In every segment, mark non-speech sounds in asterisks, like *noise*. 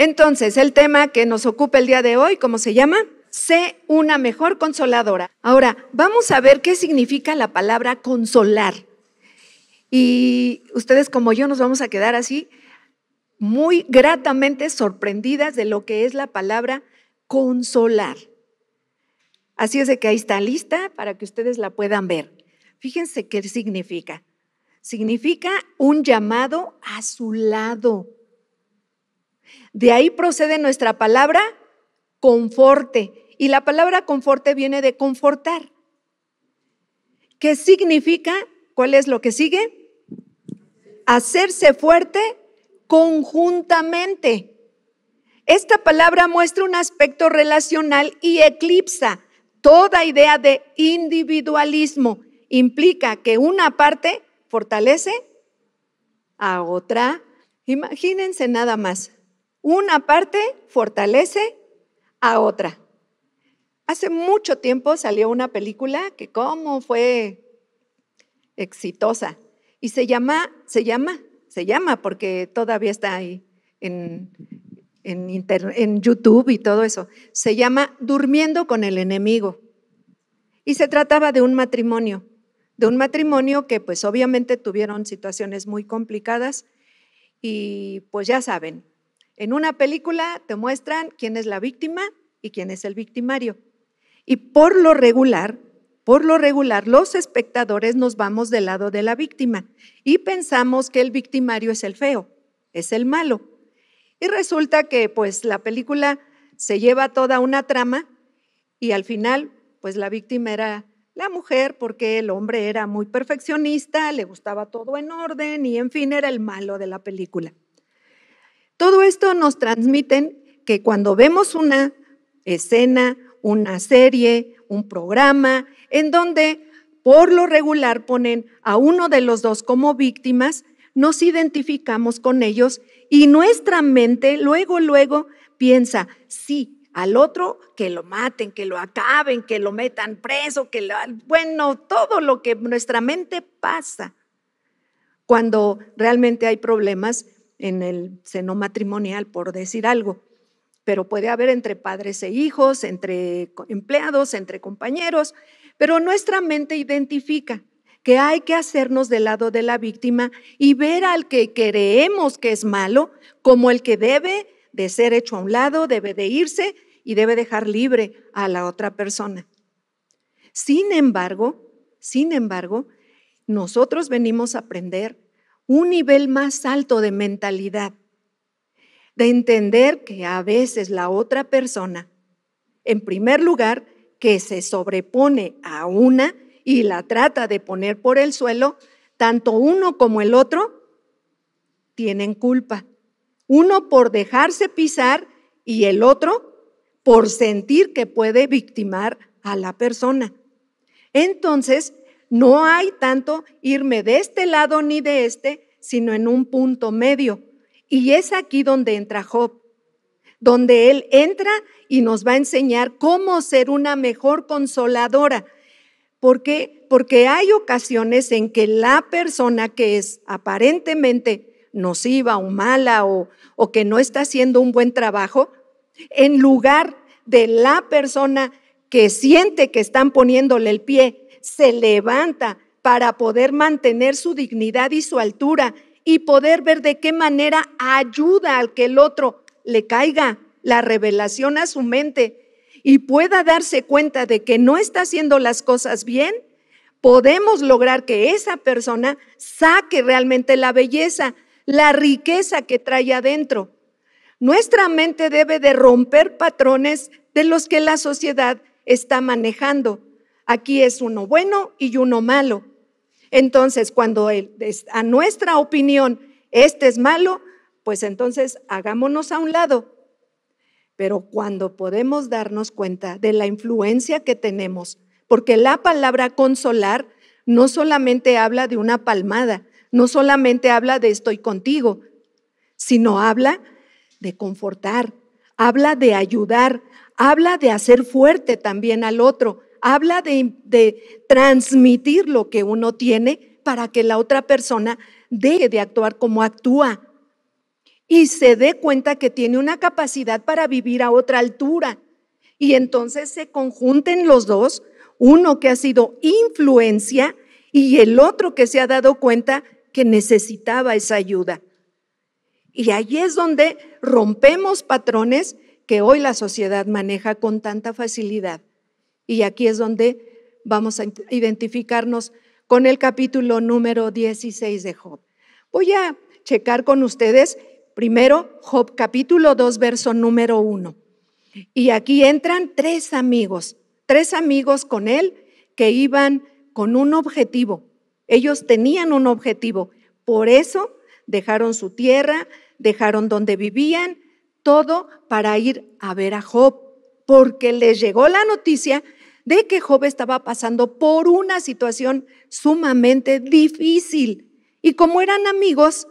Entonces, el tema que nos ocupa el día de hoy, ¿cómo se llama? Sé una mejor consoladora. Ahora, vamos a ver qué significa la palabra consolar. Y ustedes como yo nos vamos a quedar así muy gratamente sorprendidas de lo que es la palabra consolar. Así es de que ahí está lista para que ustedes la puedan ver. Fíjense qué significa. Significa un llamado a su lado de ahí procede nuestra palabra conforte. Y la palabra conforte viene de confortar. ¿Qué significa? ¿Cuál es lo que sigue? Hacerse fuerte conjuntamente. Esta palabra muestra un aspecto relacional y eclipsa toda idea de individualismo. Implica que una parte fortalece a otra. Imagínense nada más. Una parte fortalece a otra. Hace mucho tiempo salió una película que cómo fue exitosa y se llama, se llama, se llama porque todavía está ahí en, en YouTube y todo eso. Se llama Durmiendo con el enemigo. Y se trataba de un matrimonio, de un matrimonio que pues obviamente tuvieron situaciones muy complicadas y pues ya saben, en una película te muestran quién es la víctima y quién es el victimario. Y por lo regular, por lo regular, los espectadores nos vamos del lado de la víctima y pensamos que el victimario es el feo, es el malo. Y resulta que pues la película se lleva toda una trama y al final pues la víctima era la mujer porque el hombre era muy perfeccionista, le gustaba todo en orden y en fin era el malo de la película. Todo esto nos transmiten que cuando vemos una escena, una serie, un programa, en donde por lo regular ponen a uno de los dos como víctimas, nos identificamos con ellos y nuestra mente luego, luego piensa, sí, al otro que lo maten, que lo acaben, que lo metan preso, que lo, bueno, todo lo que nuestra mente pasa. Cuando realmente hay problemas, en el seno matrimonial, por decir algo. Pero puede haber entre padres e hijos, entre empleados, entre compañeros, pero nuestra mente identifica que hay que hacernos del lado de la víctima y ver al que creemos que es malo como el que debe de ser hecho a un lado, debe de irse y debe dejar libre a la otra persona. Sin embargo, sin embargo, nosotros venimos a aprender un nivel más alto de mentalidad, de entender que a veces la otra persona, en primer lugar, que se sobrepone a una y la trata de poner por el suelo, tanto uno como el otro tienen culpa. Uno por dejarse pisar y el otro por sentir que puede victimar a la persona. Entonces, no hay tanto irme de este lado ni de este, sino en un punto medio. Y es aquí donde entra Job, donde él entra y nos va a enseñar cómo ser una mejor consoladora. ¿Por qué? Porque hay ocasiones en que la persona que es aparentemente nociva o mala o, o que no está haciendo un buen trabajo, en lugar de la persona que siente que están poniéndole el pie se levanta para poder mantener su dignidad y su altura y poder ver de qué manera ayuda al que el otro le caiga la revelación a su mente y pueda darse cuenta de que no está haciendo las cosas bien, podemos lograr que esa persona saque realmente la belleza, la riqueza que trae adentro. Nuestra mente debe de romper patrones de los que la sociedad está manejando. Aquí es uno bueno y uno malo. Entonces, cuando a nuestra opinión este es malo, pues entonces hagámonos a un lado. Pero cuando podemos darnos cuenta de la influencia que tenemos, porque la palabra consolar no solamente habla de una palmada, no solamente habla de estoy contigo, sino habla de confortar, habla de ayudar, habla de hacer fuerte también al otro habla de, transmitir lo que uno tiene para que la otra persona deje de actuar como actúa y se dé cuenta que tiene una capacidad para vivir a otra altura. Y entonces se conjunten los dos, uno que ha sido influencia y el otro que se ha dado cuenta que necesitaba esa ayuda. Y ahí es donde rompemos patrones que hoy la sociedad maneja con tanta facilidad. Y aquí es donde vamos a identificarnos con el capítulo número 16 de Job. Voy a checar con ustedes primero Job capítulo 2, verso número 1. Y aquí entran tres amigos, tres amigos con él que iban con un objetivo. Ellos tenían un objetivo. Por eso dejaron su tierra, dejaron donde vivían, todo para ir a ver a Job, porque les llegó la noticia de que Job estaba pasando por una situación sumamente difícil. Y como eran amigos,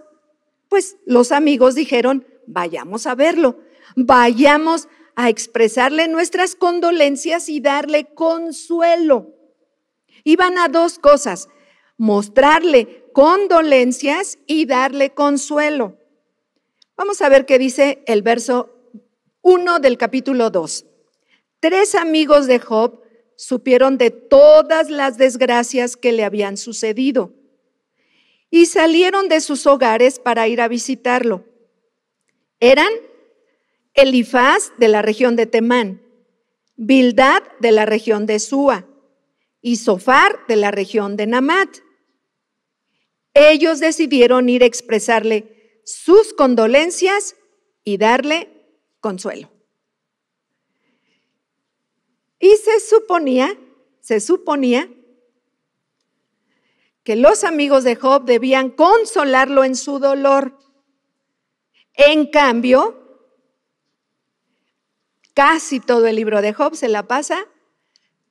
pues los amigos dijeron, vayamos a verlo, vayamos a expresarle nuestras condolencias y darle consuelo. Iban a dos cosas, mostrarle condolencias y darle consuelo. Vamos a ver qué dice el verso 1 del capítulo 2. Tres amigos de Job supieron de todas las desgracias que le habían sucedido y salieron de sus hogares para ir a visitarlo. Eran Elifaz de la región de Temán, Bildad de la región de Súa y Sofar de la región de Namat. Ellos decidieron ir a expresarle sus condolencias y darle consuelo. Y se suponía, se suponía que los amigos de Job debían consolarlo en su dolor. En cambio, casi todo el libro de Job se la pasa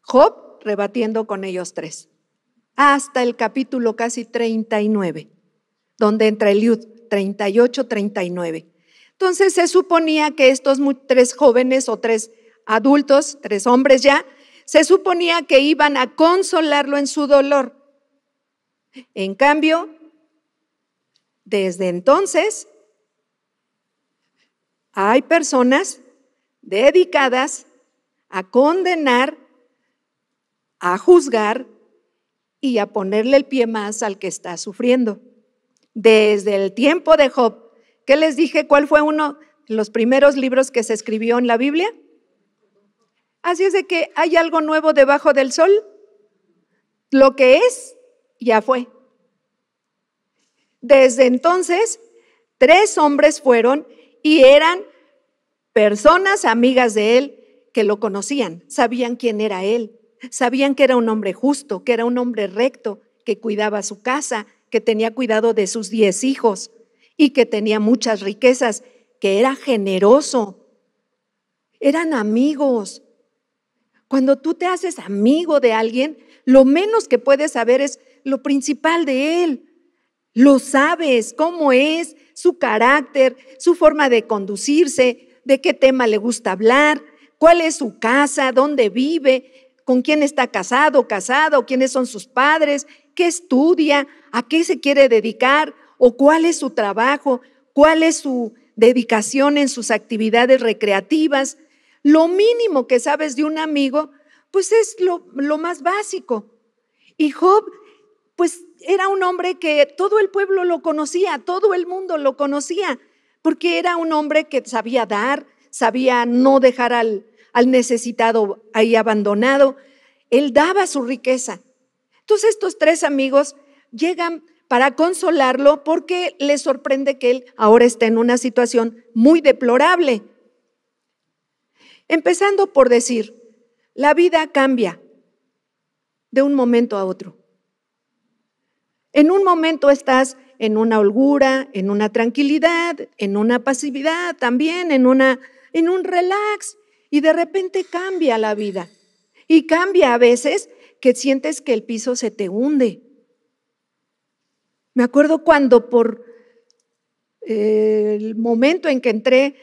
Job rebatiendo con ellos tres, hasta el capítulo casi 39, donde entra Eliud 38-39. Entonces se suponía que estos tres jóvenes o tres adultos, tres hombres ya, se suponía que iban a consolarlo en su dolor. En cambio, desde entonces, hay personas dedicadas a condenar, a juzgar y a ponerle el pie más al que está sufriendo. Desde el tiempo de Job, ¿qué les dije? ¿Cuál fue uno de los primeros libros que se escribió en la Biblia? Así es de que hay algo nuevo debajo del sol. Lo que es, ya fue. Desde entonces, tres hombres fueron y eran personas amigas de él que lo conocían, sabían quién era él, sabían que era un hombre justo, que era un hombre recto, que cuidaba su casa, que tenía cuidado de sus diez hijos y que tenía muchas riquezas, que era generoso. Eran amigos, cuando tú te haces amigo de alguien, lo menos que puedes saber es lo principal de él. Lo sabes, cómo es, su carácter, su forma de conducirse, de qué tema le gusta hablar, cuál es su casa, dónde vive, con quién está casado o casado, quiénes son sus padres, qué estudia, a qué se quiere dedicar o cuál es su trabajo, cuál es su dedicación en sus actividades recreativas lo mínimo que sabes de un amigo, pues es lo, más básico. Y Job, pues era un hombre que todo el pueblo lo conocía, todo el mundo lo conocía, porque era un hombre que sabía dar, sabía no dejar al, al necesitado ahí abandonado. Él daba su riqueza. Entonces estos tres amigos llegan para consolarlo porque les sorprende que él ahora está en una situación muy deplorable. Empezando por decir, la vida cambia de un momento a otro. En un momento estás en una holgura, en una tranquilidad, en una pasividad, también en una en un relax y de repente cambia la vida. Y cambia a veces que sientes que el piso se te hunde. Me acuerdo cuando por eh, el momento en que entré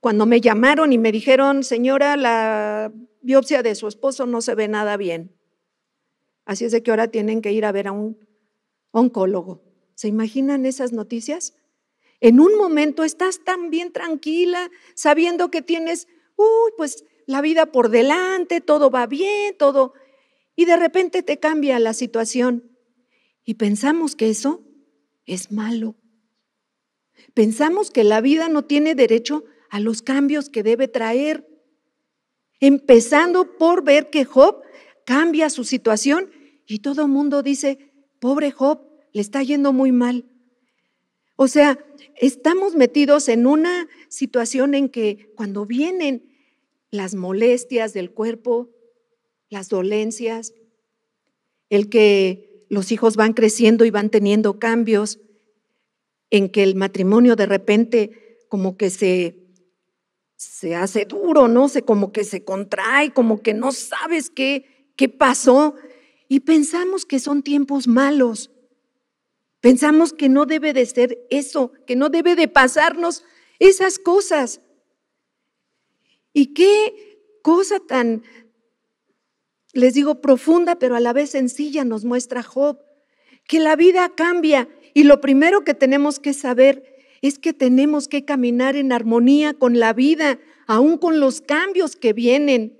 cuando me llamaron y me dijeron, señora, la biopsia de su esposo no se ve nada bien. Así es de que ahora tienen que ir a ver a un oncólogo. ¿Se imaginan esas noticias? En un momento estás tan bien tranquila, sabiendo que tienes, uy, pues la vida por delante, todo va bien, todo. Y de repente te cambia la situación. Y pensamos que eso es malo. Pensamos que la vida no tiene derecho a los cambios que debe traer. Empezando por ver que Job cambia su situación y todo el mundo dice, pobre Job, le está yendo muy mal. O sea, estamos metidos en una situación en que cuando vienen las molestias del cuerpo, las dolencias, el que los hijos van creciendo y van teniendo cambios, en que el matrimonio de repente como que se se hace duro, ¿no? sé, como que se contrae, como que no sabes qué, qué pasó. Y pensamos que son tiempos malos. Pensamos que no debe de ser eso, que no debe de pasarnos esas cosas. Y qué cosa tan, les digo, profunda, pero a la vez sencilla nos muestra Job, que la vida cambia y lo primero que tenemos que saber es que tenemos que caminar en armonía con la vida, aún con los cambios que vienen,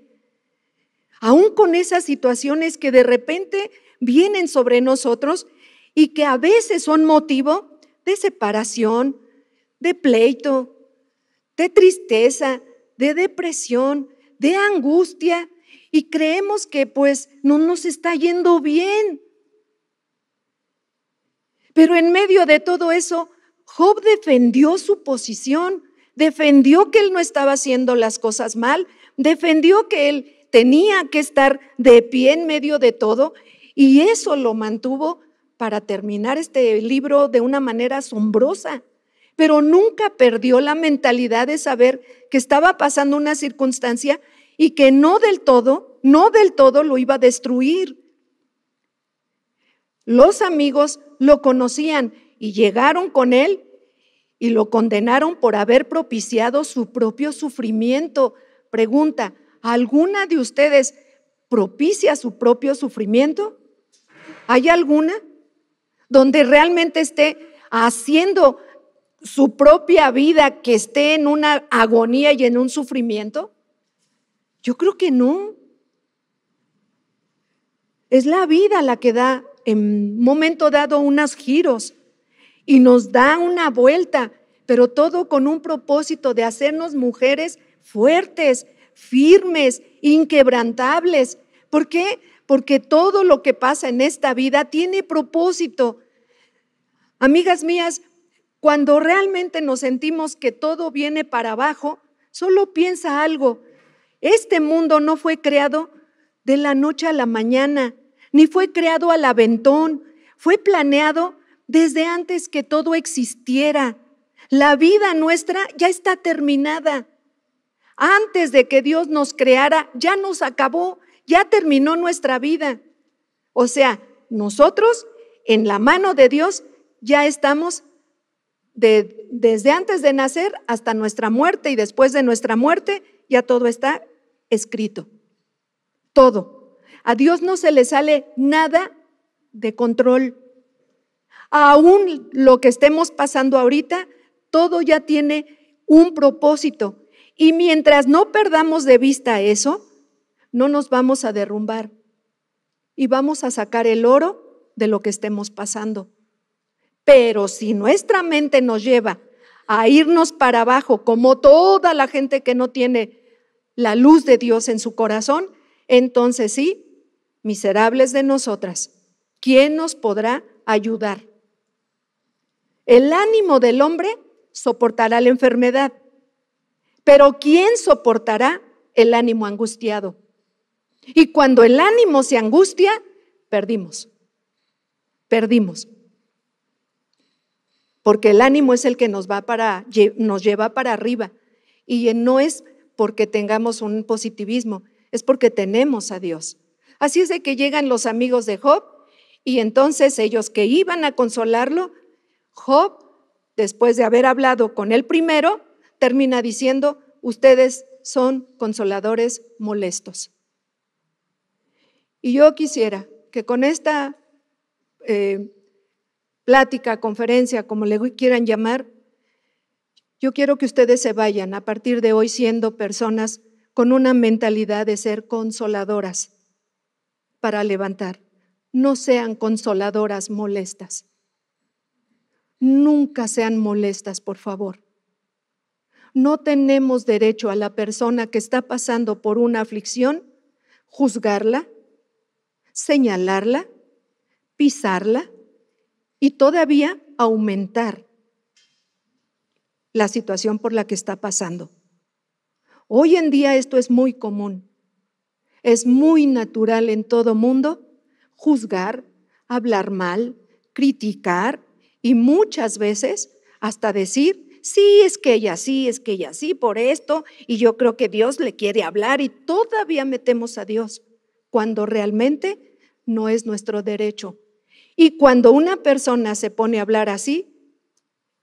aún con esas situaciones que de repente vienen sobre nosotros y que a veces son motivo de separación, de pleito, de tristeza, de depresión, de angustia y creemos que pues no nos está yendo bien. Pero en medio de todo eso Job defendió su posición, defendió que él no estaba haciendo las cosas mal, defendió que él tenía que estar de pie en medio de todo y eso lo mantuvo para terminar este libro de una manera asombrosa. Pero nunca perdió la mentalidad de saber que estaba pasando una circunstancia y que no del todo, no del todo lo iba a destruir. Los amigos lo conocían y llegaron con él y lo condenaron por haber propiciado su propio sufrimiento. Pregunta, ¿alguna de ustedes propicia su propio sufrimiento? ¿Hay alguna donde realmente esté haciendo su propia vida que esté en una agonía y en un sufrimiento? Yo creo que no. Es la vida la que da en momento dado unos giros y nos da una vuelta, pero todo con un propósito de hacernos mujeres fuertes, firmes, inquebrantables. ¿Por qué? Porque todo lo que pasa en esta vida tiene propósito. Amigas mías, cuando realmente nos sentimos que todo viene para abajo, solo piensa algo. Este mundo no fue creado de la noche a la mañana, ni fue creado al aventón, fue planeado desde antes que todo existiera. La vida nuestra ya está terminada. Antes de que Dios nos creara, ya nos acabó, ya terminó nuestra vida. O sea, nosotros en la mano de Dios ya estamos desde antes de nacer hasta nuestra muerte y después de nuestra muerte, ya todo está escrito. Todo. A Dios no se le sale nada de control. Aún lo que estemos pasando ahorita, todo ya tiene un propósito. Y mientras no perdamos de vista eso, no nos vamos a derrumbar y vamos a sacar el oro de lo que estemos pasando. Pero si nuestra mente nos lleva a irnos para abajo, como toda la gente que no tiene la luz de Dios en su corazón, entonces sí, miserables de nosotras, ¿quién nos podrá ayudar? El ánimo del hombre soportará la enfermedad, pero ¿quién soportará el ánimo angustiado? Y cuando el ánimo se angustia, perdimos, perdimos. Porque el ánimo es el que nos va para nos lleva para arriba y no es porque tengamos un positivismo, es porque tenemos a Dios. Así es de que llegan los amigos de Job y entonces ellos que iban a consolarlo Job, después de haber hablado con el primero, termina diciendo, ustedes son consoladores molestos. Y yo quisiera que con esta eh, plática, conferencia, como le quieran llamar, yo quiero que ustedes se vayan a partir de hoy siendo personas con una mentalidad de ser consoladoras para levantar. No sean consoladoras molestas nunca sean molestas, por favor. No tenemos derecho a la persona que está pasando por una aflicción, juzgarla, señalarla, pisarla y todavía aumentar la situación por la que está pasando. Hoy en día esto es muy común. Es muy natural en todo mundo juzgar, hablar mal, criticar, y muchas veces hasta decir, sí, es que ella sí, es que ella sí, por esto, y yo creo que Dios le quiere hablar y todavía metemos a Dios, cuando realmente no es nuestro derecho. Y cuando una persona se pone a hablar así,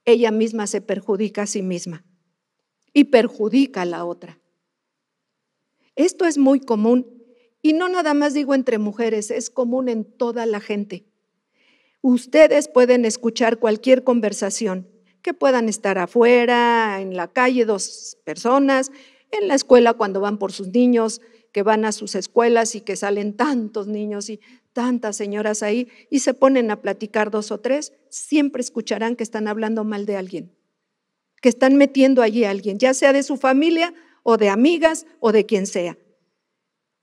ella misma se perjudica a sí misma y perjudica a la otra. Esto es muy común y no nada más digo entre mujeres, es común en toda la gente. Ustedes pueden escuchar cualquier conversación, que puedan estar afuera, en la calle, dos personas, en la escuela cuando van por sus niños, que van a sus escuelas y que salen tantos niños y tantas señoras ahí y se ponen a platicar dos o tres, siempre escucharán que están hablando mal de alguien, que están metiendo allí a alguien, ya sea de su familia o de amigas o de quien sea.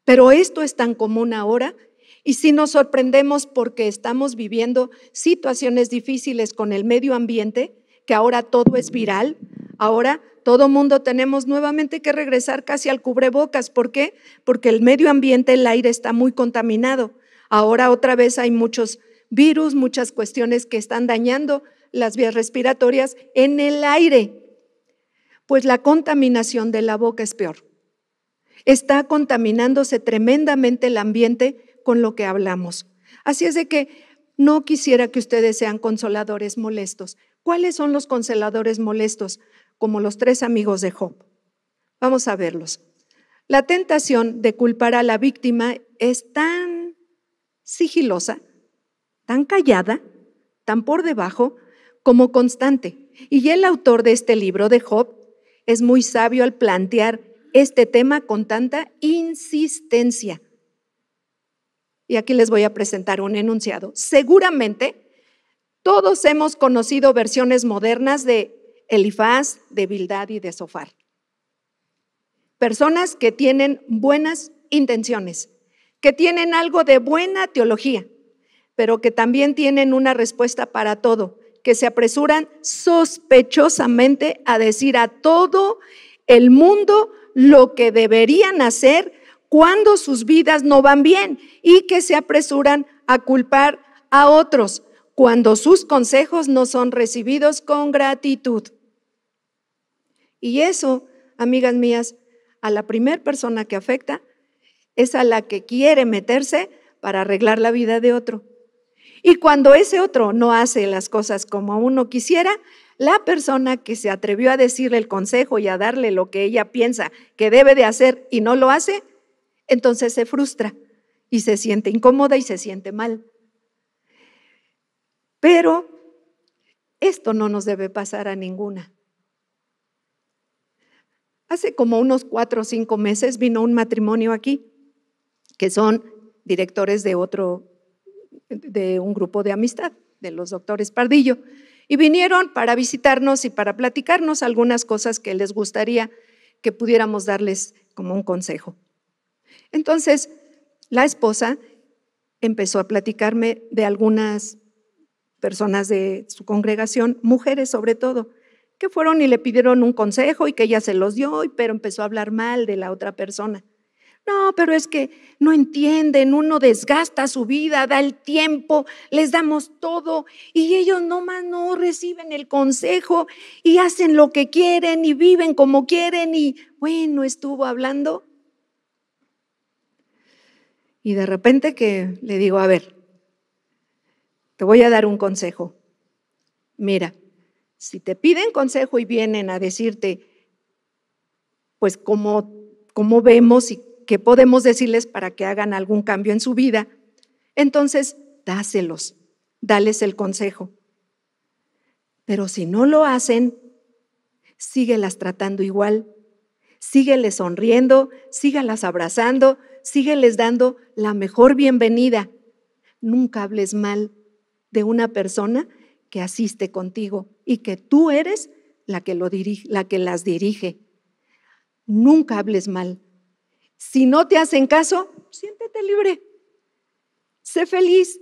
Pero esto es tan común ahora y si nos sorprendemos porque estamos viviendo situaciones difíciles con el medio ambiente, que ahora todo es viral, ahora todo mundo tenemos nuevamente que regresar casi al cubrebocas. ¿Por qué? Porque el medio ambiente, el aire está muy contaminado. Ahora otra vez hay muchos virus, muchas cuestiones que están dañando las vías respiratorias en el aire. Pues la contaminación de la boca es peor. Está contaminándose tremendamente el ambiente con lo que hablamos. Así es de que no quisiera que ustedes sean consoladores molestos. ¿Cuáles son los consoladores molestos? Como los tres amigos de Job. Vamos a verlos. La tentación de culpar a la víctima es tan sigilosa, tan callada, tan por debajo, como constante. Y el autor de este libro de Job es muy sabio al plantear este tema con tanta insistencia y aquí les voy a presentar un enunciado. Seguramente todos hemos conocido versiones modernas de Elifaz, de Bildad y de Sofar. Personas que tienen buenas intenciones, que tienen algo de buena teología, pero que también tienen una respuesta para todo, que se apresuran sospechosamente a decir a todo el mundo lo que deberían hacer cuando sus vidas no van bien y que se apresuran a culpar a otros cuando sus consejos no son recibidos con gratitud. Y eso, amigas mías, a la primer persona que afecta es a la que quiere meterse para arreglar la vida de otro. Y cuando ese otro no hace las cosas como uno quisiera, la persona que se atrevió a decirle el consejo y a darle lo que ella piensa que debe de hacer y no lo hace, entonces se frustra y se siente incómoda y se siente mal. Pero esto no nos debe pasar a ninguna. Hace como unos cuatro o cinco meses vino un matrimonio aquí, que son directores de otro, de un grupo de amistad, de los doctores Pardillo, y vinieron para visitarnos y para platicarnos algunas cosas que les gustaría que pudiéramos darles como un consejo. Entonces, la esposa empezó a platicarme de algunas personas de su congregación, mujeres sobre todo, que fueron y le pidieron un consejo y que ella se los dio, pero empezó a hablar mal de la otra persona. No, pero es que no entienden, uno desgasta su vida, da el tiempo, les damos todo y ellos nomás no reciben el consejo y hacen lo que quieren y viven como quieren y bueno, estuvo hablando y de repente que le digo, a ver, te voy a dar un consejo. Mira, si te piden consejo y vienen a decirte, pues cómo, cómo vemos y qué podemos decirles para que hagan algún cambio en su vida, entonces dáselos, dales el consejo. Pero si no lo hacen, síguelas tratando igual, sígueles sonriendo, sígalas abrazando, sígueles dando la mejor bienvenida. Nunca hables mal de una persona que asiste contigo y que tú eres la que, lo la que las dirige. Nunca hables mal. Si no te hacen caso, siéntete libre. Sé feliz.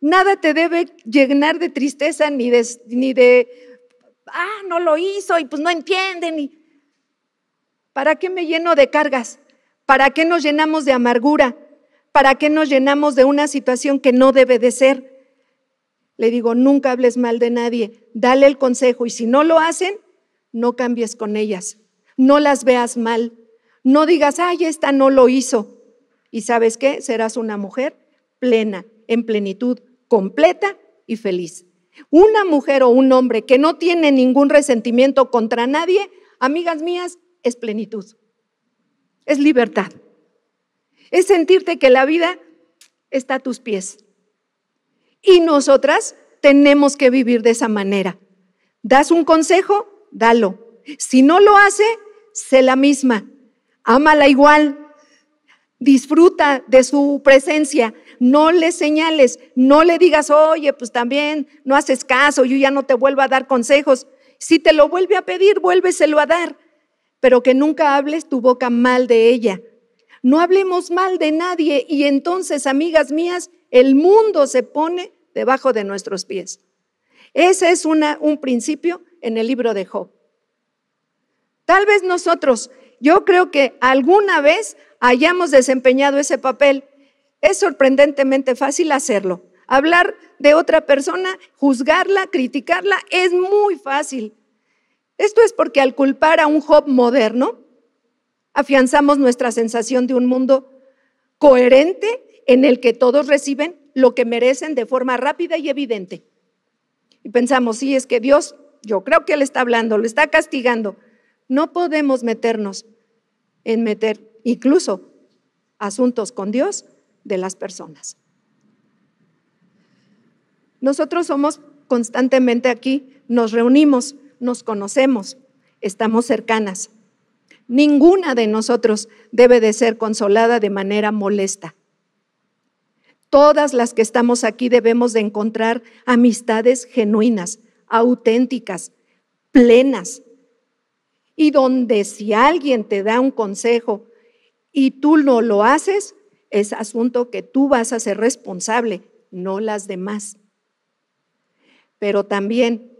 Nada te debe llenar de tristeza ni de, ni de ah, no lo hizo y pues no entienden. ¿Para qué me lleno de cargas? ¿Para qué nos llenamos de amargura? ¿Para qué nos llenamos de una situación que no debe de ser? Le digo, nunca hables mal de nadie, dale el consejo y si no lo hacen, no cambies con ellas, no las veas mal, no digas, ay, esta no lo hizo. Y sabes qué, serás una mujer plena, en plenitud, completa y feliz. Una mujer o un hombre que no tiene ningún resentimiento contra nadie, amigas mías, es plenitud es libertad. Es sentirte que la vida está a tus pies. Y nosotras tenemos que vivir de esa manera. Das un consejo, dalo. Si no lo hace, sé la misma. Ámala igual. Disfruta de su presencia. No le señales, no le digas, oye, pues también no haces caso, yo ya no te vuelvo a dar consejos. Si te lo vuelve a pedir, vuélveselo a dar pero que nunca hables tu boca mal de ella. No hablemos mal de nadie y entonces, amigas mías, el mundo se pone debajo de nuestros pies. Ese es un principio en el libro de Job. Tal vez nosotros, yo creo que alguna vez hayamos desempeñado ese papel. Es sorprendentemente fácil hacerlo. Hablar de otra persona, juzgarla, criticarla, es muy fácil. Esto es porque al culpar a un Job moderno, afianzamos nuestra sensación de un mundo coherente en el que todos reciben lo que merecen de forma rápida y evidente. Y pensamos, sí, es que Dios, yo creo que Él está hablando, lo está castigando. No podemos meternos en meter incluso asuntos con Dios de las personas. Nosotros somos constantemente aquí, nos reunimos nos conocemos, estamos cercanas. Ninguna de nosotros debe de ser consolada de manera molesta. Todas las que estamos aquí debemos de encontrar amistades genuinas, auténticas, plenas, y donde si alguien te da un consejo y tú no lo haces, es asunto que tú vas a ser responsable, no las demás. Pero también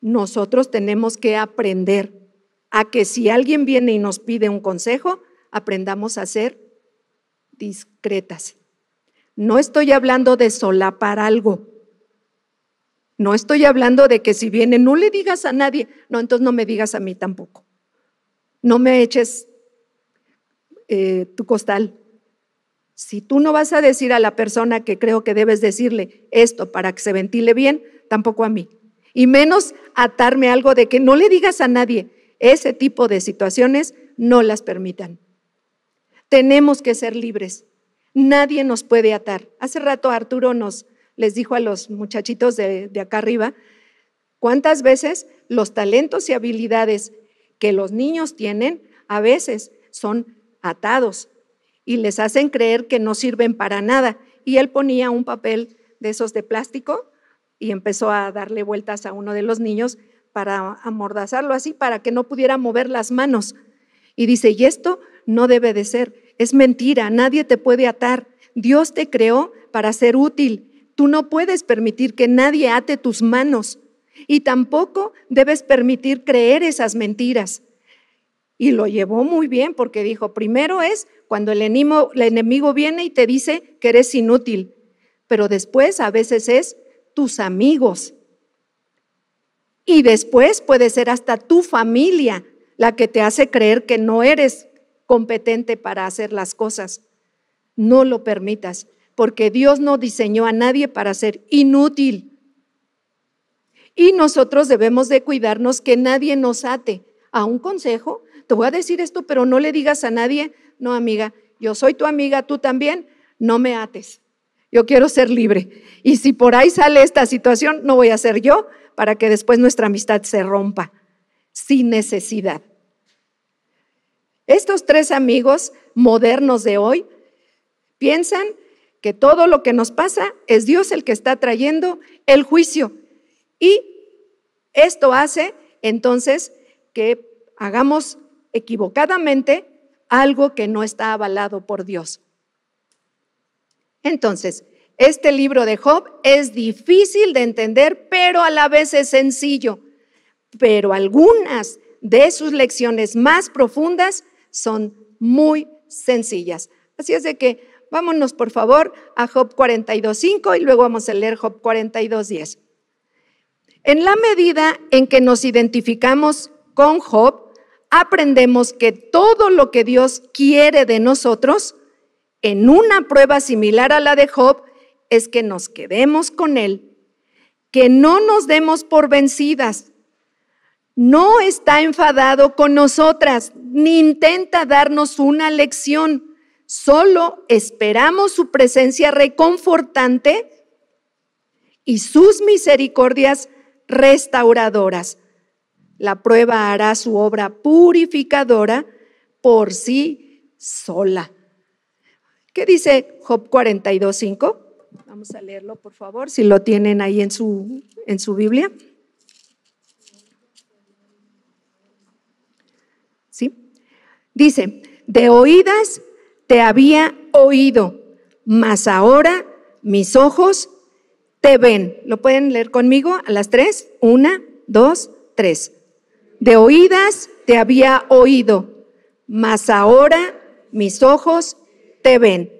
nosotros tenemos que aprender a que si alguien viene y nos pide un consejo, aprendamos a ser discretas. No estoy hablando de solapar algo. No estoy hablando de que si viene no le digas a nadie. No, entonces no me digas a mí tampoco. No me eches eh, tu costal. Si tú no vas a decir a la persona que creo que debes decirle esto para que se ventile bien, tampoco a mí y menos atarme algo de que no le digas a nadie. Ese tipo de situaciones no las permitan. Tenemos que ser libres. Nadie nos puede atar. Hace rato Arturo nos les dijo a los muchachitos de, de acá arriba cuántas veces los talentos y habilidades que los niños tienen a veces son atados y les hacen creer que no sirven para nada. Y él ponía un papel de esos de plástico y empezó a darle vueltas a uno de los niños para amordazarlo así, para que no pudiera mover las manos. Y dice, y esto no debe de ser, es mentira, nadie te puede atar. Dios te creó para ser útil. Tú no puedes permitir que nadie ate tus manos y tampoco debes permitir creer esas mentiras. Y lo llevó muy bien porque dijo, primero es cuando el enemigo, el enemigo viene y te dice que eres inútil, pero después a veces es tus amigos. Y después puede ser hasta tu familia la que te hace creer que no eres competente para hacer las cosas. No lo permitas, porque Dios no diseñó a nadie para ser inútil. Y nosotros debemos de cuidarnos que nadie nos ate a un consejo. Te voy a decir esto, pero no le digas a nadie, no amiga, yo soy tu amiga, tú también, no me ates. Yo quiero ser libre. Y si por ahí sale esta situación, no voy a ser yo para que después nuestra amistad se rompa sin necesidad. Estos tres amigos modernos de hoy piensan que todo lo que nos pasa es Dios el que está trayendo el juicio. Y esto hace entonces que hagamos equivocadamente algo que no está avalado por Dios. Entonces, este libro de Job es difícil de entender, pero a la vez es sencillo. Pero algunas de sus lecciones más profundas son muy sencillas. Así es de que vámonos por favor a Job 42.5 y luego vamos a leer Job 42.10. En la medida en que nos identificamos con Job, aprendemos que todo lo que Dios quiere de nosotros en una prueba similar a la de Job es que nos quedemos con él, que no nos demos por vencidas. No está enfadado con nosotras, ni intenta darnos una lección. Solo esperamos su presencia reconfortante y sus misericordias restauradoras. La prueba hará su obra purificadora por sí sola. ¿Qué dice Job 42.5? Vamos a leerlo, por favor, si lo tienen ahí en su, en su Biblia. ¿Sí? Dice, de oídas te había oído, mas ahora mis ojos te ven. ¿Lo pueden leer conmigo a las tres? Una, dos, tres. De oídas te había oído, mas ahora mis ojos ven.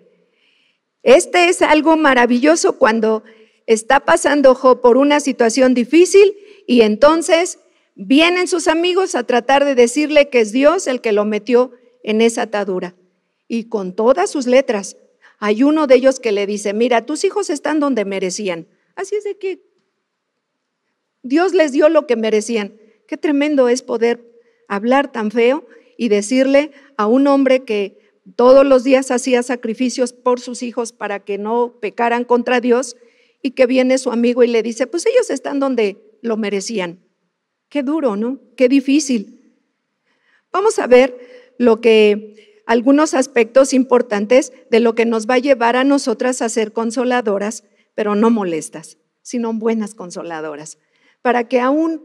Este es algo maravilloso cuando está pasando por una situación difícil y entonces vienen sus amigos a tratar de decirle que es Dios el que lo metió en esa atadura. Y con todas sus letras, hay uno de ellos que le dice, mira, tus hijos están donde merecían. Así es de que Dios les dio lo que merecían. Qué tremendo es poder hablar tan feo y decirle a un hombre que todos los días hacía sacrificios por sus hijos para que no pecaran contra Dios y que viene su amigo y le dice, pues ellos están donde lo merecían. Qué duro, ¿no? Qué difícil. Vamos a ver lo que algunos aspectos importantes de lo que nos va a llevar a nosotras a ser consoladoras, pero no molestas, sino buenas consoladoras, para que aún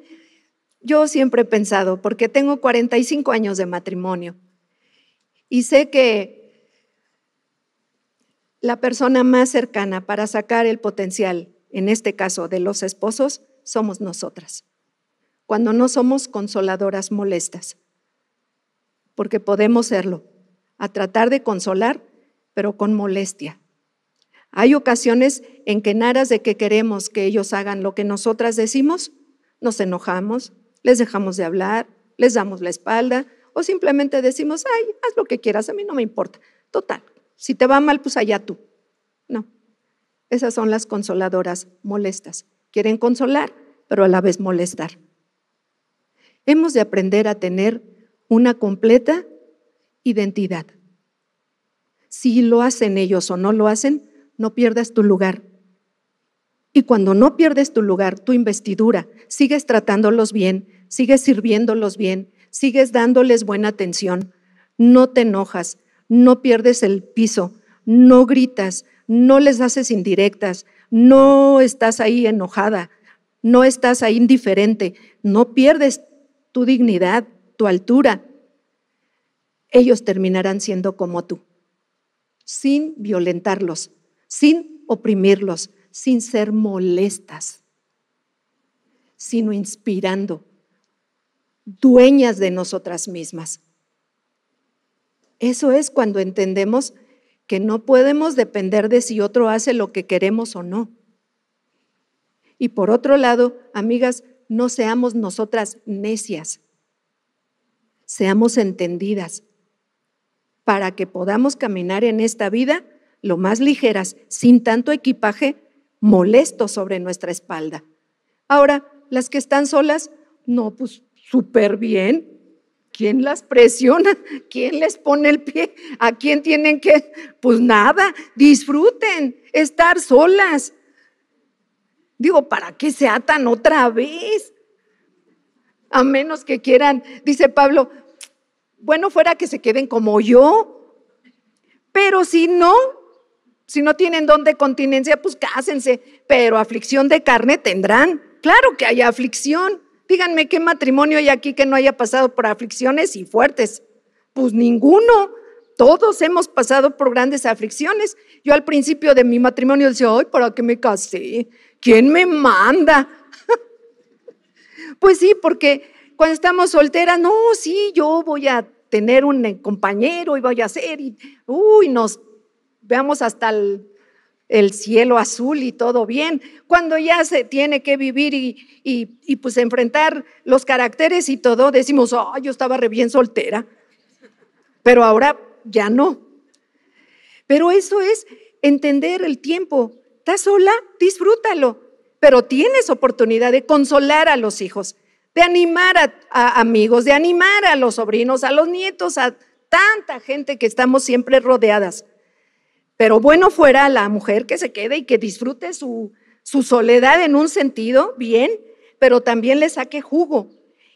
yo siempre he pensado, porque tengo 45 años de matrimonio, y sé que la persona más cercana para sacar el potencial, en este caso de los esposos, somos nosotras, cuando no somos consoladoras molestas, porque podemos serlo, a tratar de consolar, pero con molestia. Hay ocasiones en que en aras de que queremos que ellos hagan lo que nosotras decimos, nos enojamos, les dejamos de hablar, les damos la espalda, o simplemente decimos, ay, haz lo que quieras, a mí no me importa. Total, si te va mal, pues allá tú. No, esas son las consoladoras molestas. Quieren consolar, pero a la vez molestar. Hemos de aprender a tener una completa identidad. Si lo hacen ellos o no lo hacen, no pierdas tu lugar. Y cuando no pierdes tu lugar, tu investidura, sigues tratándolos bien, sigues sirviéndolos bien, sigues dándoles buena atención, no te enojas, no pierdes el piso, no gritas, no les haces indirectas, no estás ahí enojada, no estás ahí indiferente, no pierdes tu dignidad, tu altura. Ellos terminarán siendo como tú, sin violentarlos, sin oprimirlos, sin ser molestas, sino inspirando dueñas de nosotras mismas. Eso es cuando entendemos que no podemos depender de si otro hace lo que queremos o no. Y por otro lado, amigas, no seamos nosotras necias, seamos entendidas para que podamos caminar en esta vida lo más ligeras, sin tanto equipaje molesto sobre nuestra espalda. Ahora, las que están solas, no, pues súper bien. ¿Quién las presiona? *laughs* ¿Quién les pone el pie? ¿A quién tienen que? Pues nada, disfruten estar solas. Digo, ¿para qué se atan otra vez? A menos que quieran, dice Pablo, bueno fuera que se queden como yo, pero si no, si no tienen don de continencia, pues cásense, pero aflicción de carne tendrán. Claro que hay aflicción. Díganme qué matrimonio hay aquí que no haya pasado por aflicciones y fuertes. Pues ninguno. Todos hemos pasado por grandes aflicciones. Yo al principio de mi matrimonio decía, ay, ¿para qué me casé? ¿Quién me manda? *laughs* pues sí, porque cuando estamos solteras, no, sí, yo voy a tener un eh, compañero y voy a ser y, uy, nos veamos hasta el el cielo azul y todo bien, cuando ya se tiene que vivir y, pues enfrentar los caracteres y todo, decimos, oh, yo estaba re bien soltera, pero ahora ya no. Pero eso es entender el tiempo. ¿Estás sola? Disfrútalo, pero tienes oportunidad de consolar a los hijos, de animar a amigos, de animar a los sobrinos, a los nietos, a tanta gente que estamos siempre rodeadas. Pero bueno fuera la mujer que se quede y que disfrute su, soledad en un sentido, bien, pero también le saque jugo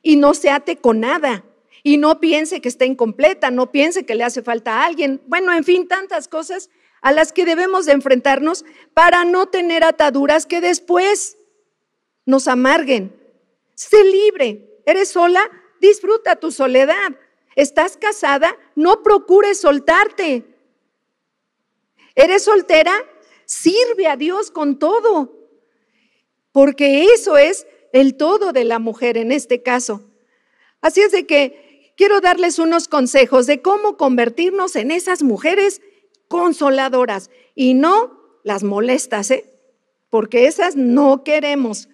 y no se ate con nada y no piense que está incompleta, no piense que le hace falta a alguien. Bueno, en fin, tantas cosas a las que debemos de enfrentarnos para no tener ataduras que después nos amarguen. Sé libre, eres sola, disfruta tu soledad. Estás casada, no procures soltarte. ¿Eres soltera? Sirve a Dios con todo, porque eso es el todo de la mujer en este caso. Así es de que quiero darles unos consejos de cómo convertirnos en esas mujeres consoladoras y no las molestas, ¿eh? porque esas no queremos.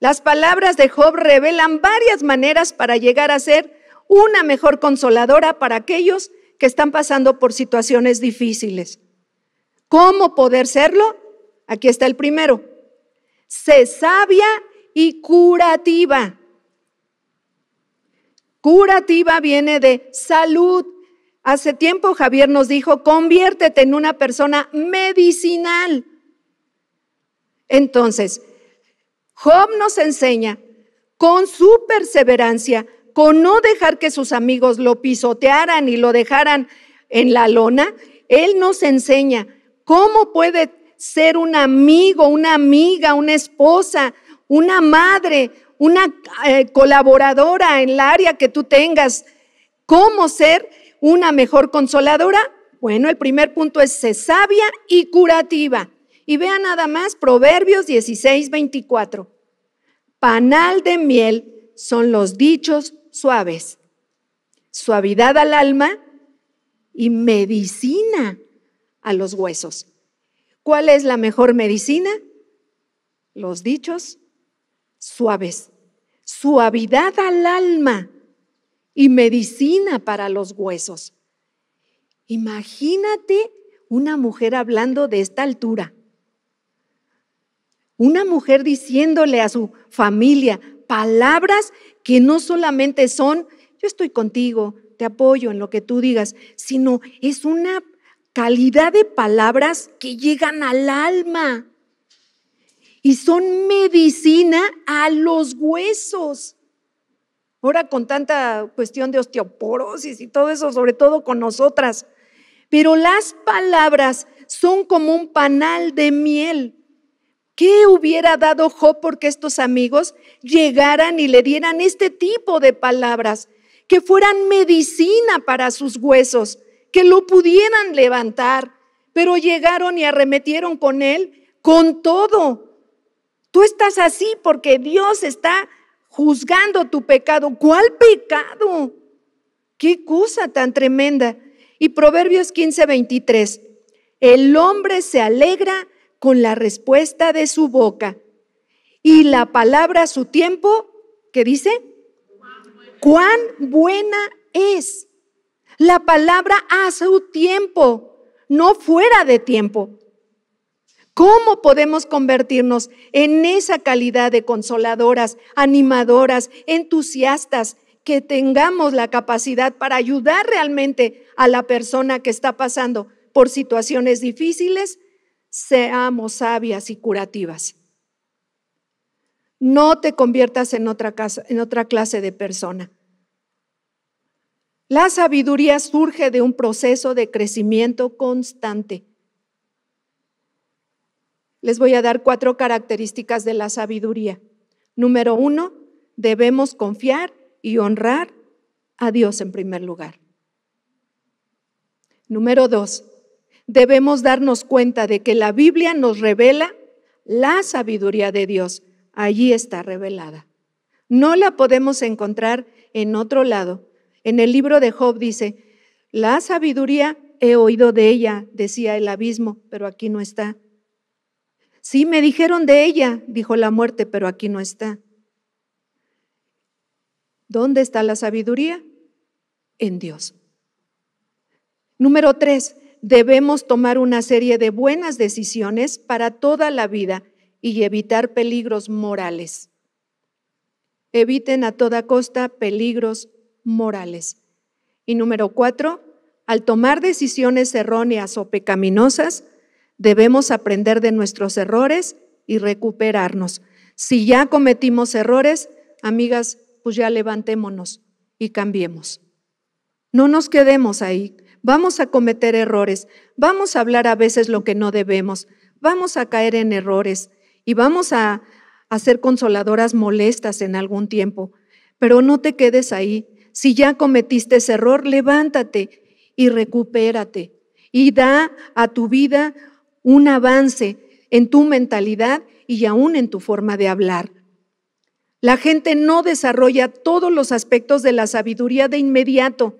Las palabras de Job revelan varias maneras para llegar a ser una mejor consoladora para aquellos que están pasando por situaciones difíciles. ¿Cómo poder serlo? Aquí está el primero. se sabia y curativa. Curativa viene de salud. Hace tiempo Javier nos dijo, conviértete en una persona medicinal. Entonces, Job nos enseña con su perseverancia, con no dejar que sus amigos lo pisotearan y lo dejaran en la lona, él nos enseña ¿Cómo puede ser un amigo, una amiga, una esposa, una madre, una eh, colaboradora en el área que tú tengas? ¿Cómo ser una mejor consoladora? Bueno, el primer punto es ser sabia y curativa. Y vea nada más Proverbios 16, 24. Panal de miel son los dichos suaves, suavidad al alma y medicina a los huesos. ¿Cuál es la mejor medicina? Los dichos suaves, suavidad al alma y medicina para los huesos. Imagínate una mujer hablando de esta altura. Una mujer diciéndole a su familia palabras que no solamente son, yo estoy contigo, te apoyo en lo que tú digas, sino es una calidad de palabras que llegan al alma y son medicina a los huesos. Ahora con tanta cuestión de osteoporosis y todo eso, sobre todo con nosotras. Pero las palabras son como un panal de miel. ¿Qué hubiera dado Job porque estos amigos llegaran y le dieran este tipo de palabras, que fueran medicina para sus huesos? que lo pudieran levantar, pero llegaron y arremetieron con él con todo. Tú estás así porque Dios está juzgando tu pecado. ¿Cuál pecado? Qué cosa tan tremenda. Y Proverbios 15, 23. El hombre se alegra con la respuesta de su boca y la palabra a su tiempo, ¿qué dice? Cuán buena es la palabra a su tiempo, no fuera de tiempo. ¿Cómo podemos convertirnos en esa calidad de consoladoras, animadoras, entusiastas, que tengamos la capacidad para ayudar realmente a la persona que está pasando por situaciones difíciles? Seamos sabias y curativas. No te conviertas en otra, en otra clase de persona. La sabiduría surge de un proceso de crecimiento constante. Les voy a dar cuatro características de la sabiduría. Número uno, debemos confiar y honrar a Dios en primer lugar. Número dos, debemos darnos cuenta de que la Biblia nos revela la sabiduría de Dios. Allí está revelada. No la podemos encontrar en otro lado. En el libro de Job dice, la sabiduría he oído de ella, decía el abismo, pero aquí no está. Sí, me dijeron de ella, dijo la muerte, pero aquí no está. ¿Dónde está la sabiduría? En Dios. Número tres, debemos tomar una serie de buenas decisiones para toda la vida y evitar peligros morales. Eviten a toda costa peligros morales. Y número cuatro, al tomar decisiones erróneas o pecaminosas, debemos aprender de nuestros errores y recuperarnos. Si ya cometimos errores, amigas, pues ya levantémonos y cambiemos. No nos quedemos ahí. Vamos a cometer errores, vamos a hablar a veces lo que no debemos, vamos a caer en errores y vamos a, a ser consoladoras molestas en algún tiempo, pero no te quedes ahí si ya cometiste ese error, levántate y recupérate y da a tu vida un avance en tu mentalidad y aún en tu forma de hablar. La gente no desarrolla todos los aspectos de la sabiduría de inmediato.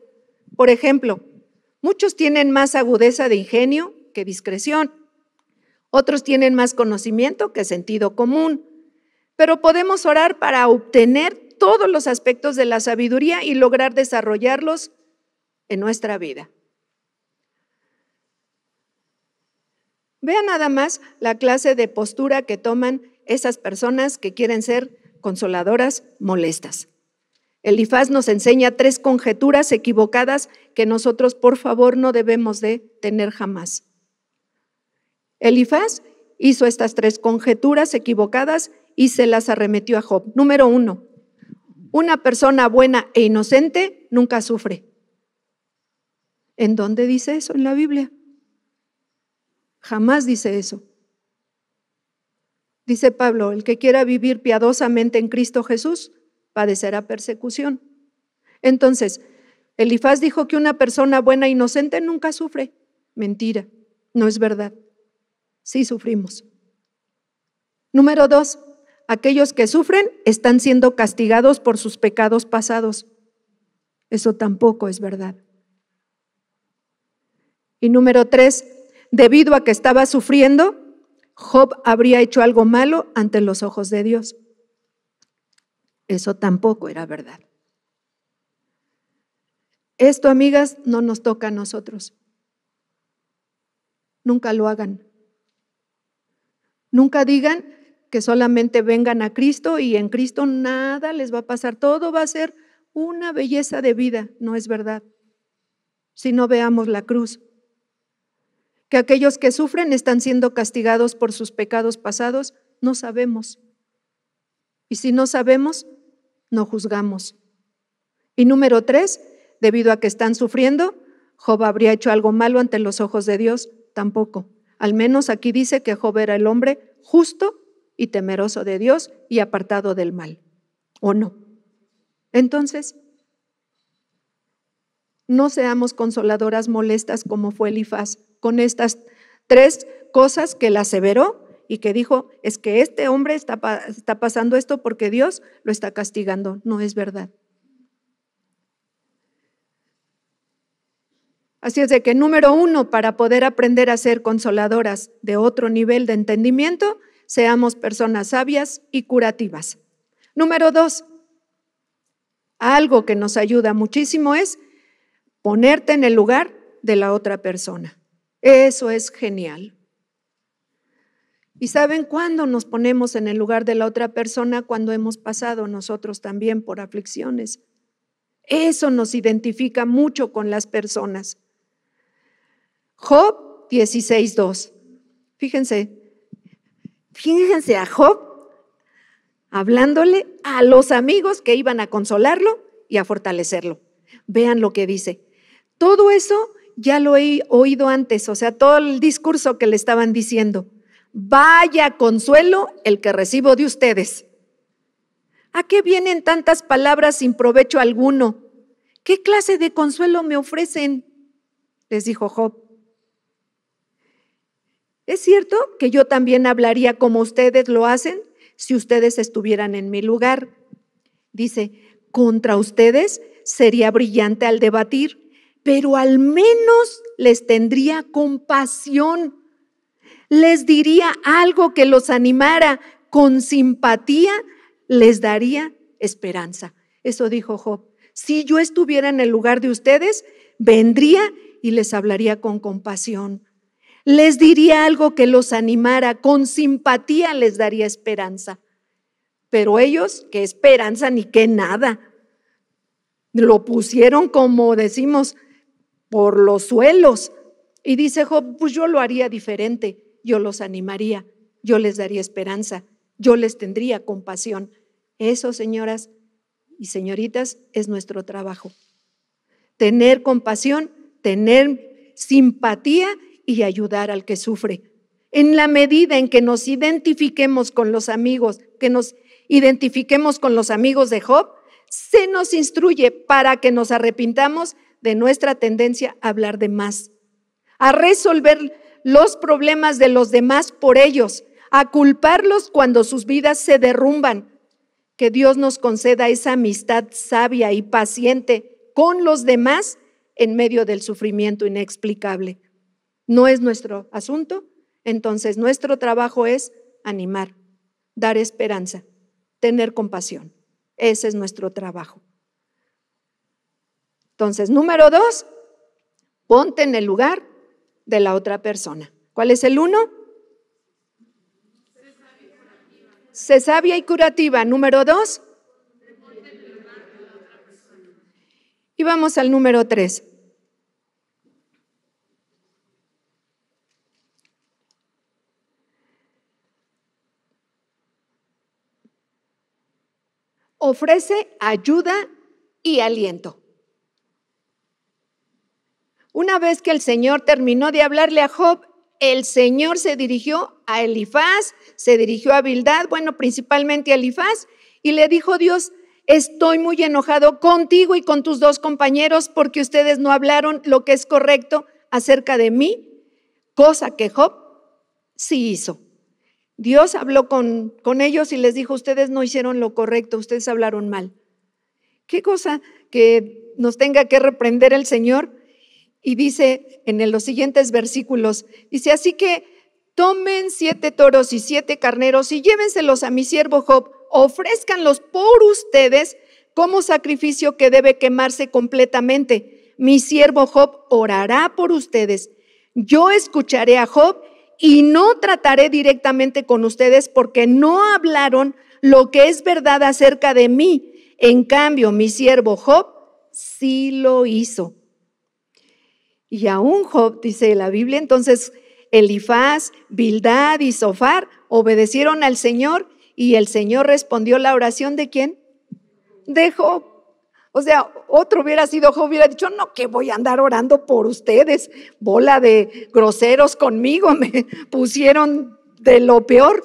Por ejemplo, muchos tienen más agudeza de ingenio que discreción. Otros tienen más conocimiento que sentido común. Pero podemos orar para obtener todos los aspectos de la sabiduría y lograr desarrollarlos en nuestra vida. Vean nada más la clase de postura que toman esas personas que quieren ser consoladoras molestas. Elifaz nos enseña tres conjeturas equivocadas que nosotros, por favor, no debemos de tener jamás. Elifaz hizo estas tres conjeturas equivocadas y se las arremetió a Job. Número uno, una persona buena e inocente nunca sufre. ¿En dónde dice eso en la Biblia? Jamás dice eso. Dice Pablo, el que quiera vivir piadosamente en Cristo Jesús, padecerá persecución. Entonces, Elifaz dijo que una persona buena e inocente nunca sufre. Mentira, no es verdad. Sí sufrimos. Número dos, aquellos que sufren están siendo castigados por sus pecados pasados. Eso tampoco es verdad. Y número tres, debido a que estaba sufriendo, Job habría hecho algo malo ante los ojos de Dios. Eso tampoco era verdad. Esto, amigas, no nos toca a nosotros. Nunca lo hagan. Nunca digan, que solamente vengan a Cristo y en Cristo nada les va a pasar, todo va a ser una belleza de vida, no es verdad, si no veamos la cruz. Que aquellos que sufren están siendo castigados por sus pecados pasados, no sabemos. Y si no sabemos, no juzgamos. Y número tres, debido a que están sufriendo, Job habría hecho algo malo ante los ojos de Dios, tampoco. Al menos aquí dice que Job era el hombre justo y temeroso de Dios y apartado del mal, ¿o no? Entonces, no seamos consoladoras molestas como fue Elifaz con estas tres cosas que la aseveró y que dijo, es que este hombre está, está pasando esto porque Dios lo está castigando. No es verdad. Así es de que número uno, para poder aprender a ser consoladoras de otro nivel de entendimiento, seamos personas sabias y curativas. Número dos, algo que nos ayuda muchísimo es ponerte en el lugar de la otra persona. Eso es genial. ¿Y saben cuándo nos ponemos en el lugar de la otra persona? Cuando hemos pasado nosotros también por aflicciones. Eso nos identifica mucho con las personas. Job 16.2. Fíjense, Fíjense a Job hablándole a los amigos que iban a consolarlo y a fortalecerlo. Vean lo que dice. Todo eso ya lo he oído antes, o sea, todo el discurso que le estaban diciendo. Vaya consuelo el que recibo de ustedes. ¿A qué vienen tantas palabras sin provecho alguno? ¿Qué clase de consuelo me ofrecen? Les dijo Job. ¿Es cierto que yo también hablaría como ustedes lo hacen si ustedes estuvieran en mi lugar? Dice, contra ustedes sería brillante al debatir, pero al menos les tendría compasión. Les diría algo que los animara, con simpatía les daría esperanza. Eso dijo Job. Si yo estuviera en el lugar de ustedes, vendría y les hablaría con compasión les diría algo que los animara, con simpatía les daría esperanza. Pero ellos, qué esperanza ni qué nada. Lo pusieron como decimos, por los suelos. Y dice Job, pues yo lo haría diferente, yo los animaría, yo les daría esperanza, yo les tendría compasión. Eso, señoras y señoritas, es nuestro trabajo. Tener compasión, tener simpatía y ayudar al que sufre. En la medida en que nos identifiquemos con los amigos, que nos identifiquemos con los amigos de Job, se nos instruye para que nos arrepintamos de nuestra tendencia a hablar de más, a resolver los problemas de los demás por ellos, a culparlos cuando sus vidas se derrumban. Que Dios nos conceda esa amistad sabia y paciente con los demás en medio del sufrimiento inexplicable. No es nuestro asunto, entonces nuestro trabajo es animar, dar esperanza, tener compasión. Ese es nuestro trabajo. Entonces, número dos, ponte en el lugar de la otra persona. ¿Cuál es el uno? Se sabia y curativa. Número dos. Y vamos al número tres. ofrece ayuda y aliento. Una vez que el Señor terminó de hablarle a Job, el Señor se dirigió a Elifaz, se dirigió a Bildad, bueno, principalmente a Elifaz, y le dijo Dios, estoy muy enojado contigo y con tus dos compañeros porque ustedes no hablaron lo que es correcto acerca de mí, cosa que Job sí hizo. Dios habló con, con ellos y les dijo, ustedes no hicieron lo correcto, ustedes hablaron mal. Qué cosa que nos tenga que reprender el Señor. Y dice en los siguientes versículos, dice, así que tomen siete toros y siete carneros y llévenselos a mi siervo Job, ofrézcanlos por ustedes como sacrificio que debe quemarse completamente. Mi siervo Job orará por ustedes. Yo escucharé a Job y no trataré directamente con ustedes porque no hablaron lo que es verdad acerca de mí. En cambio, mi siervo Job sí lo hizo. Y aún Job, dice la Biblia, entonces Elifaz, Bildad y Sofar obedecieron al Señor y el Señor respondió la oración de quién? De Job. O sea, otro hubiera sido Job, hubiera dicho, no, que voy a andar orando por ustedes. Bola de groseros conmigo, *laughs* me pusieron de lo peor.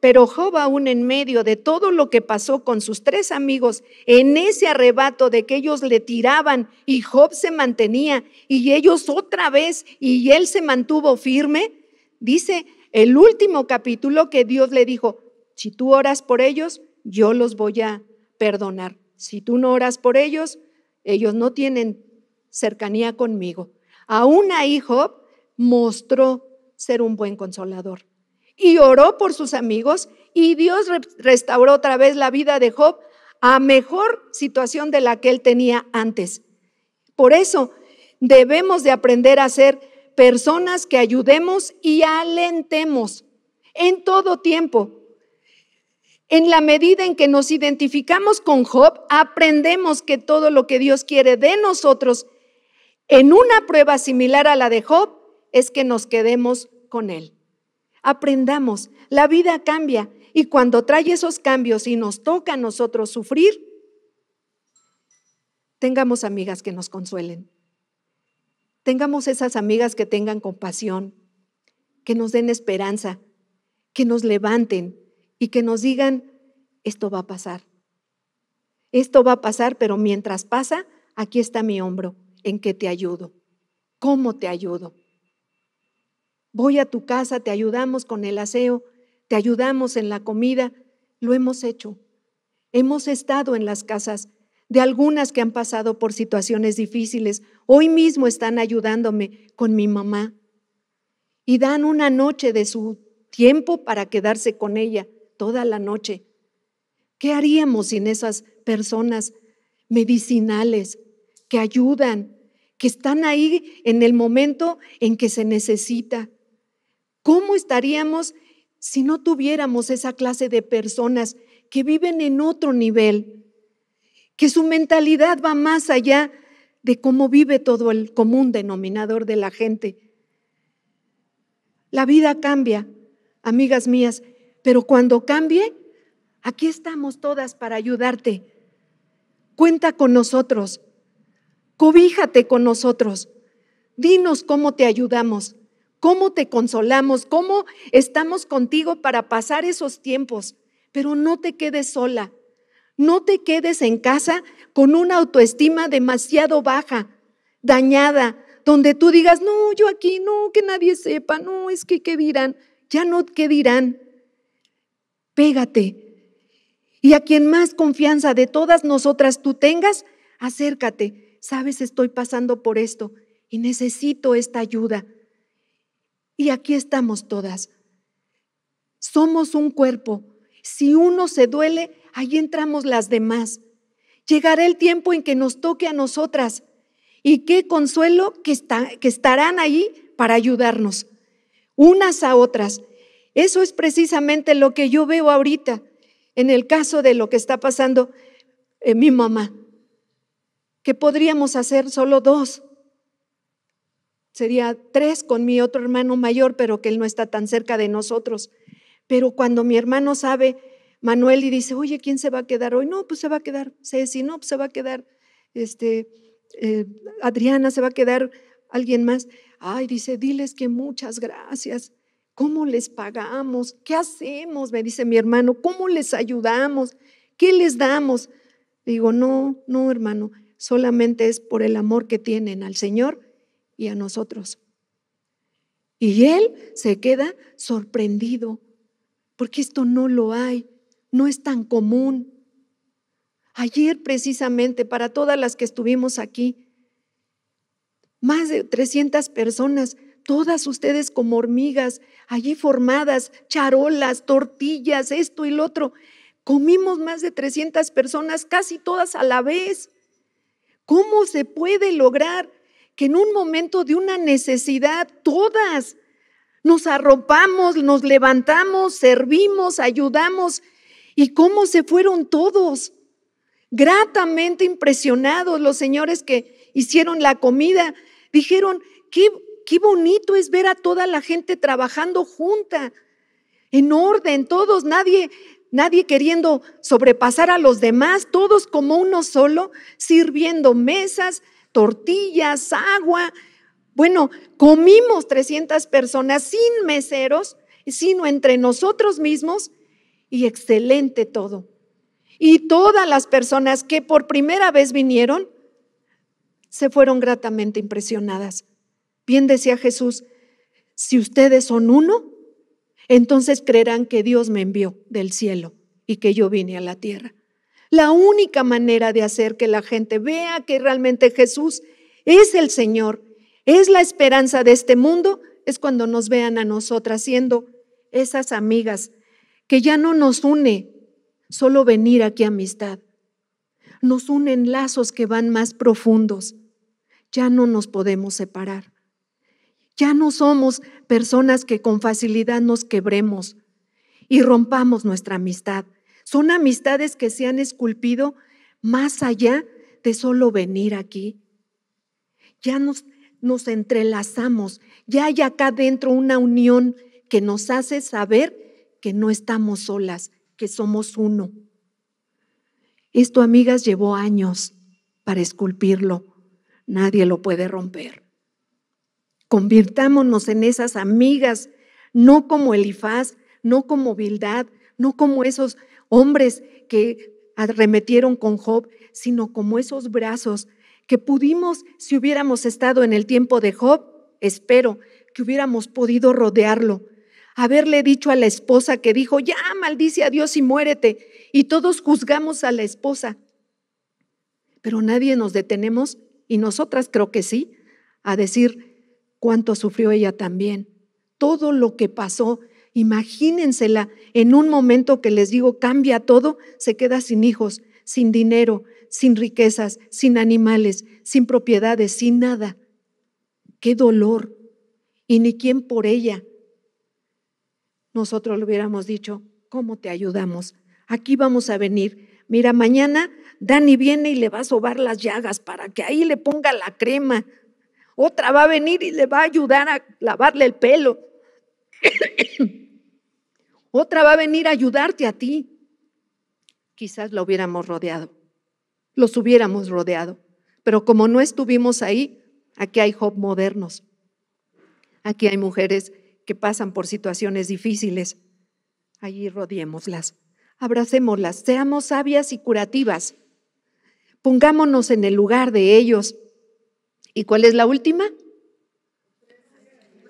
Pero Job aún en medio de todo lo que pasó con sus tres amigos, en ese arrebato de que ellos le tiraban y Job se mantenía y ellos otra vez y él se mantuvo firme, dice el último capítulo que Dios le dijo, si tú oras por ellos, yo los voy a perdonar. Si tú no oras por ellos, ellos no tienen cercanía conmigo. Aún ahí Job mostró ser un buen consolador y oró por sus amigos y Dios restauró otra vez la vida de Job a mejor situación de la que él tenía antes. Por eso debemos de aprender a ser personas que ayudemos y alentemos en todo tiempo, en la medida en que nos identificamos con Job, aprendemos que todo lo que Dios quiere de nosotros en una prueba similar a la de Job es que nos quedemos con Él. Aprendamos, la vida cambia y cuando trae esos cambios y nos toca a nosotros sufrir, tengamos amigas que nos consuelen, tengamos esas amigas que tengan compasión, que nos den esperanza, que nos levanten, y que nos digan, esto va a pasar. Esto va a pasar, pero mientras pasa, aquí está mi hombro, en que te ayudo. ¿Cómo te ayudo? Voy a tu casa, te ayudamos con el aseo, te ayudamos en la comida. Lo hemos hecho. Hemos estado en las casas de algunas que han pasado por situaciones difíciles. Hoy mismo están ayudándome con mi mamá y dan una noche de su tiempo para quedarse con ella toda la noche. ¿Qué haríamos sin esas personas medicinales que ayudan, que están ahí en el momento en que se necesita? ¿Cómo estaríamos si no tuviéramos esa clase de personas que viven en otro nivel, que su mentalidad va más allá de cómo vive todo el común denominador de la gente? La vida cambia, amigas mías, pero cuando cambie, aquí estamos todas para ayudarte. Cuenta con nosotros, cobíjate con nosotros, dinos cómo te ayudamos, cómo te consolamos, cómo estamos contigo para pasar esos tiempos, pero no te quedes sola, no te quedes en casa con una autoestima demasiado baja, dañada, donde tú digas, no, yo aquí, no, que nadie sepa, no, es que qué dirán, ya no qué dirán pégate. Y a quien más confianza de todas nosotras tú tengas, acércate. Sabes, estoy pasando por esto y necesito esta ayuda. Y aquí estamos todas. Somos un cuerpo. Si uno se duele, ahí entramos las demás. Llegará el tiempo en que nos toque a nosotras. Y qué consuelo que, estarán ahí para ayudarnos, unas a otras. Eso es precisamente lo que yo veo ahorita en el caso de lo que está pasando en mi mamá. Que podríamos hacer solo dos. Sería tres con mi otro hermano mayor, pero que él no está tan cerca de nosotros. Pero cuando mi hermano sabe, Manuel, y dice, oye, ¿quién se va a quedar hoy? No, pues se va a quedar Ceci, no, pues se va a quedar este, eh, Adriana, se va a quedar alguien más. Ay, dice, diles que muchas gracias ¿Cómo les pagamos? ¿Qué hacemos? Me dice mi hermano, ¿cómo les ayudamos? ¿Qué les damos? Digo, no, no, hermano, solamente es por el amor que tienen al Señor y a nosotros. Y él se queda sorprendido, porque esto no lo hay, no es tan común. Ayer precisamente, para todas las que estuvimos aquí, más de 300 personas todas ustedes como hormigas, allí formadas, charolas, tortillas, esto y lo otro. Comimos más de 300 personas, casi todas a la vez. ¿Cómo se puede lograr que en un momento de una necesidad todas nos arropamos, nos levantamos, servimos, ayudamos? ¿Y cómo se fueron todos? Gratamente impresionados los señores que hicieron la comida. Dijeron, qué, qué bonito es ver a toda la gente trabajando junta, en orden, todos, nadie, nadie queriendo sobrepasar a los demás, todos como uno solo, sirviendo mesas, tortillas, agua. Bueno, comimos 300 personas sin meseros, sino entre nosotros mismos y excelente todo. Y todas las personas que por primera vez vinieron se fueron gratamente impresionadas Bien decía Jesús, si ustedes son uno, entonces creerán que Dios me envió del cielo y que yo vine a la tierra. La única manera de hacer que la gente vea que realmente Jesús es el Señor, es la esperanza de este mundo, es cuando nos vean a nosotras siendo esas amigas que ya no nos une solo venir aquí a amistad. Nos unen lazos que van más profundos. Ya no nos podemos separar. Ya no somos personas que con facilidad nos quebremos y rompamos nuestra amistad. Son amistades que se han esculpido más allá de solo venir aquí. Ya nos, nos entrelazamos, ya hay acá dentro una unión que nos hace saber que no estamos solas, que somos uno. Esto, amigas, llevó años para esculpirlo. Nadie lo puede romper. Convirtámonos en esas amigas, no como Elifaz, no como Bildad, no como esos hombres que arremetieron con Job, sino como esos brazos que pudimos, si hubiéramos estado en el tiempo de Job, espero que hubiéramos podido rodearlo, haberle dicho a la esposa que dijo, ya maldice a Dios y muérete, y todos juzgamos a la esposa, pero nadie nos detenemos, y nosotras creo que sí, a decir, cuánto sufrió ella también, todo lo que pasó. Imagínensela en un momento que les digo cambia todo, se queda sin hijos, sin dinero, sin riquezas, sin animales, sin propiedades, sin nada. Qué dolor. Y ni quién por ella. Nosotros le hubiéramos dicho, ¿cómo te ayudamos? Aquí vamos a venir. Mira, mañana Dani viene y le va a sobar las llagas para que ahí le ponga la crema otra va a venir y le va a ayudar a lavarle el pelo. *coughs* Otra va a venir a ayudarte a ti. Quizás lo hubiéramos rodeado, los hubiéramos rodeado. Pero como no estuvimos ahí, aquí hay Job modernos. Aquí hay mujeres que pasan por situaciones difíciles. Allí rodeémoslas, abracémoslas, seamos sabias y curativas. Pongámonos en el lugar de ellos. ¿Y cuál es la última?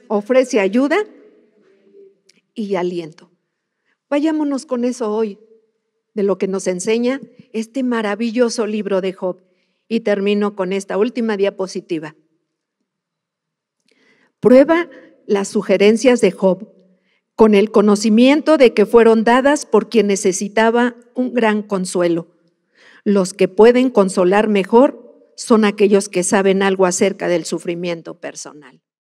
Ofrece ayuda y aliento. Vayámonos con eso hoy, de lo que nos enseña este maravilloso libro de Job. Y termino con esta última diapositiva. Prueba las sugerencias de Job con el conocimiento de que fueron dadas por quien necesitaba un gran consuelo. Los que pueden consolar mejor son aquellos que saben algo acerca del sufrimiento personal.